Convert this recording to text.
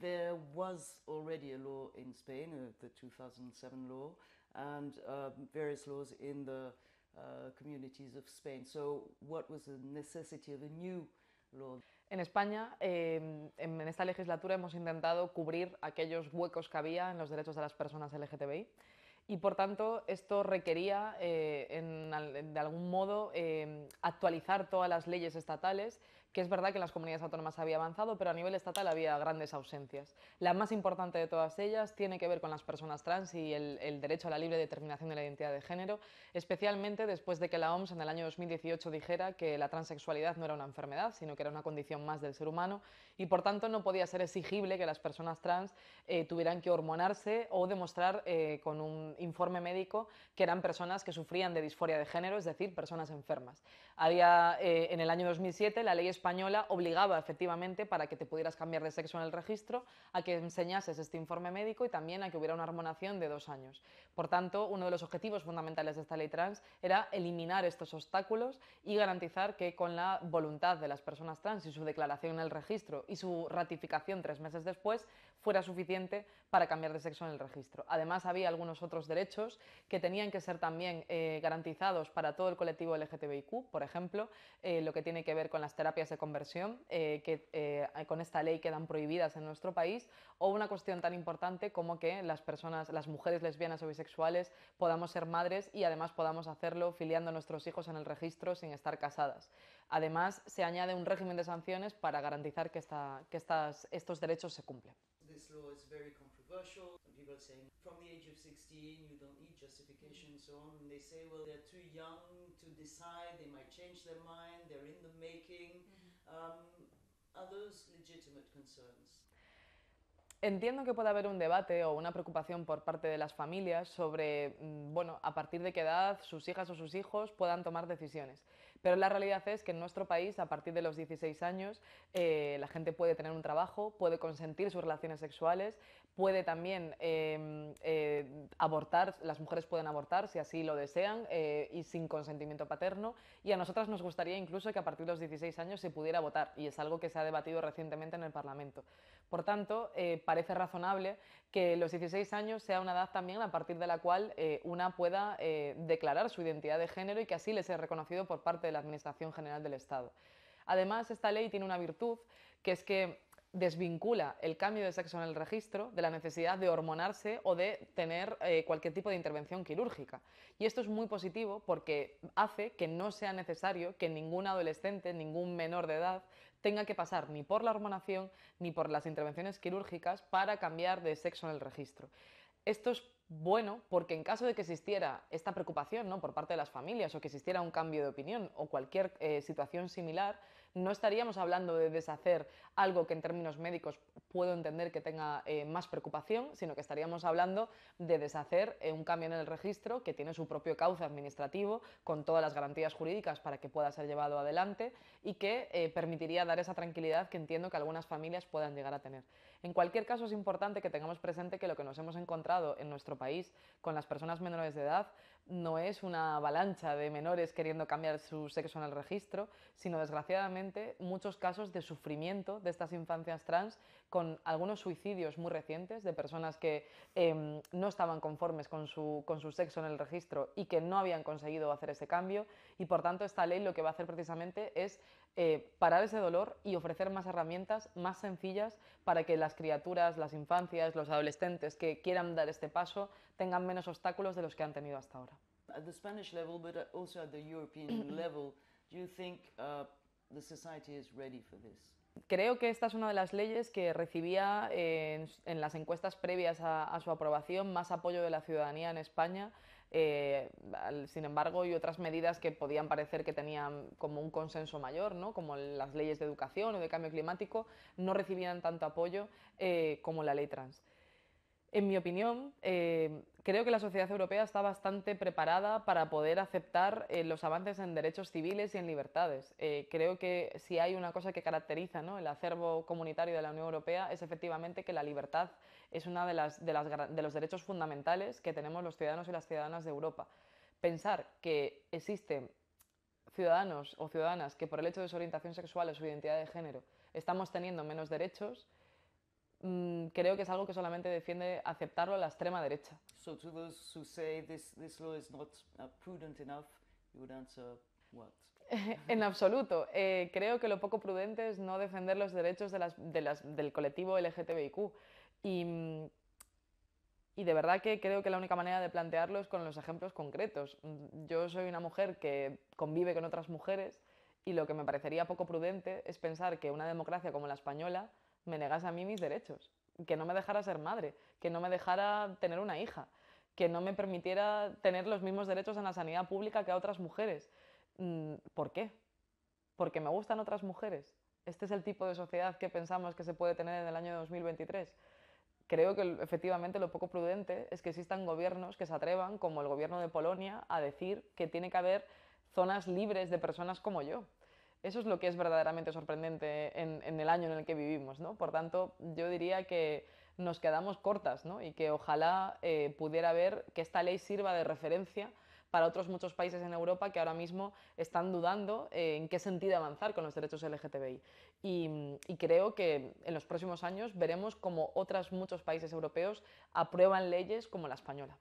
there was already a law in Spain, uh, the 2007 law, and uh, various laws in the uh, communities of Spain. So, what was the necessity of a new law? En España, eh, en esta legislatura hemos intentado cubrir aquellos huecos que había en los derechos de las personas LGTBI y por tanto esto requería eh, de algún modo eh, actualizar todas las leyes estatales, que es verdad que en las comunidades autónomas había avanzado, pero a nivel estatal había grandes ausencias. La más importante de todas ellas tiene que ver con las personas trans y el, derecho a la libre determinación de la identidad de género, especialmente después de que la OMS en el año 2018 dijera que la transexualidad no era una enfermedad, sino que era una condición más del ser humano y por tanto no podía ser exigible que las personas trans eh, tuvieran que hormonarse o demostrar con un informe médico que eran personas que sufrían de disforia de género, es decir, personas enfermas. Había, eh, en el año 2007 la ley española obligaba efectivamente para que te pudieras cambiar de sexo en el registro a que enseñases este informe médico y también a que hubiera una armonación de dos años. Por tanto, uno de los objetivos fundamentales de esta ley trans era eliminar estos obstáculos y garantizar que con la voluntad de las personas trans y su declaración en el registro y su ratificación tres meses después fuera suficiente para cambiar de sexo en el registro. Además, había algunos otros derechos que tenían que ser también eh, garantizados para todo el colectivo LGTBIQ, por ejemplo, eh, lo que tiene que ver con las terapias de conversión, eh, que con esta ley quedan prohibidas en nuestro país, o una cuestión tan importante como que las personas, las mujeres lesbianas o bisexuales podamos ser madres y además podamos hacerlo filiando a nuestros hijos en el registro sin estar casadas. Además, se añade un régimen de sanciones para garantizar que, estas, estos derechos se cumplen this law is very controversial. Some people are saying from the age of 16 you don't need justification and so on. And they say, well, they're too young to decide, they might change their mind, they're in the making. Mm-hmm. Um, are those legitimate concerns? Entiendo que puede haber un debate o una preocupación por parte de las familias sobre, mm, bueno, a partir de qué edad sus hijas o sus hijos puedan tomar decisiones. Pero la realidad es que en nuestro país, a partir de los 16 años, eh, la gente puede tener un trabajo, puede consentir sus relaciones sexuales, puede también em, eh, abortar, las mujeres pueden abortar si así lo desean eh, y sin consentimiento paterno. Y a nosotras nos gustaría incluso que a partir de los 16 años se pudiera votar, y es algo que se ha debatido recientemente en el Parlamento. Por tanto, parece razonable que los 16 años sea una edad también a partir de la cual una pueda declarar su identidad de género y que así le sea reconocido por parte la Administración General del Estado. Además, esta ley tiene una virtud, que es que desvincula el cambio de sexo en el registro de la necesidad de hormonarse o de tener eh, cualquier tipo de intervención quirúrgica. Y esto es muy positivo porque hace que no sea necesario que ningún adolescente, ningún menor de edad, tenga que pasar ni por la hormonación ni por las intervenciones quirúrgicas para cambiar de sexo en el registro. Esto es bueno, porque en caso de que existiera esta preocupación ¿no? por parte de las familias o que existiera un cambio de opinión o cualquier eh, situación similar, no estaríamos hablando de deshacer algo que en términos médicos puedo entender que tenga eh, más preocupación, sino que estaríamos hablando de deshacer eh, un cambio en el registro que tiene su propio cauce administrativo con todas las garantías jurídicas para que pueda ser llevado adelante y que permitiría dar esa tranquilidad que entiendo que algunas familias puedan llegar a tener. En cualquier caso es importante que tengamos presente que lo que nos hemos encontrado en nuestro país con las personas menores de edad no es una avalancha de menores queriendo cambiar su sexo en el registro, sino desgraciadamente muchos casos de sufrimiento de estas infancias trans con algunos suicidios muy recientes de personas que em, no estaban conformes con su, sexo en el registro y que no habían conseguido hacer ese cambio y por tanto esta ley lo que va a hacer precisamente es eh, parar ese dolor y ofrecer más herramientas más sencillas para que las criaturas, las infancias, los adolescentes que quieran dar este paso tengan menos obstáculos de los que han tenido hasta ahora. Creo que esta es una de las leyes que recibía en, las encuestas previas a, su aprobación más apoyo de la ciudadanía en España. Eh, sin embargo, y otras medidas que podían parecer que tenían como un consenso mayor, ¿no? como las leyes de educación o de cambio climático, no recibían tanto apoyo eh, como la ley trans. En mi opinión, eh, creo que la sociedad europea está bastante preparada para poder aceptar eh, los avances en derechos civiles y en libertades. Eh, creo que si hay una cosa que caracteriza ¿no? el acervo comunitario de la Unión Europea es efectivamente que la libertad es uno de, las, de, las, de los derechos fundamentales que tenemos los ciudadanos y las ciudadanas de Europa. Pensar que existen ciudadanos o ciudadanas que por el hecho de su orientación sexual o su identidad de género estamos teniendo menos derechos Mm, creo que es algo que solamente defiende aceptarlo la extrema derecha. en absoluto. Eh, creo que lo poco prudente es no defender los derechos del colectivo LGTBIQ. Y, mm, y, de verdad que creo que la única manera de plantearlo es con los ejemplos concretos. Mm, yo soy una mujer que convive con otras mujeres y lo que me parecería poco prudente es pensar que una democracia como la española me negase a mí mis derechos, que no me dejara ser madre, que no me dejara tener una hija, que no me permitiera tener los mismos derechos en la sanidad pública que a otras mujeres. Mm, ¿Por qué? Porque me gustan otras mujeres. Este es el tipo de sociedad que pensamos que se puede tener en el año 2023 creo que efectivamente lo poco prudente es que existan gobiernos que se atrevan, como el gobierno de Polonia, a decir que tiene que haber zonas libres de personas como yo. Eso es lo que es verdaderamente sorprendente en, el año en el que vivimos, Por tanto, yo diría que nos quedamos cortas, Y que ojalá eh, pudiera ver que esta ley sirva de referencia para otros muchos países en Europa que ahora mismo están dudando eh, en qué sentido avanzar con los derechos LGTBI. Y, creo que en los próximos años veremos cómo otros muchos países europeos aprueban leyes como la española.